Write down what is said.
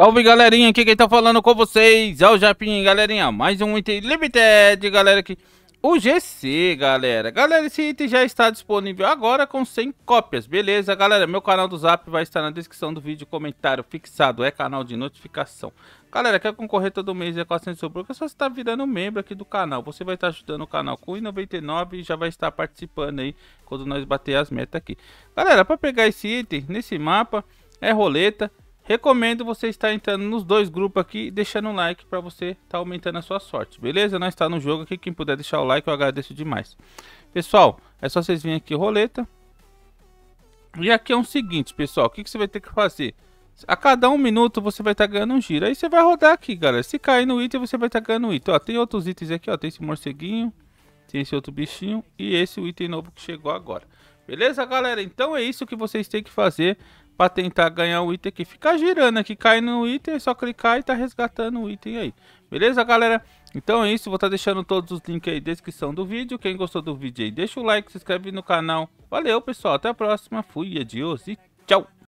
Salve galerinha, aqui quem tá falando com vocês é o Japim, galerinha, mais um item limited, galera, aqui, o GC, galera, galera, esse item já está disponível agora com 100 cópias, beleza, galera, meu canal do Zap vai estar na descrição do vídeo, comentário fixado, é canal de notificação, galera, quer concorrer todo mês é 400 sobrou, é só você tá virando membro aqui do canal, você vai estar ajudando o canal com 99 e já vai estar participando aí, quando nós bater as metas aqui, galera, para pegar esse item, nesse mapa, é roleta, Recomendo você estar entrando nos dois grupos aqui e deixando um like para você estar tá aumentando a sua sorte, beleza? Nós está no jogo aqui, quem puder deixar o like eu agradeço demais. Pessoal, é só vocês virem aqui roleta. E aqui é o um seguinte, pessoal, o que, que, você vai ter que fazer? A cada um minuto você vai estar tá ganhando um giro. Aí você vai rodar aqui, galera. Se cair no item, você vai estar tá ganhando um item. Ó, tem outros itens aqui, ó. Tem esse morceguinho, tem esse outro bichinho e esse item novo que chegou agora. Beleza, galera? Então é isso que vocês têm que fazer para tentar ganhar o item aqui. Ficar girando aqui, cai no item, é só clicar e tá resgatando o item aí. Beleza, galera? Então é isso, vou estar tá deixando todos os links aí na descrição do vídeo. Quem gostou do vídeo aí, deixa o like, se inscreve no canal. Valeu, pessoal. Até a próxima. Fui, adiós e tchau.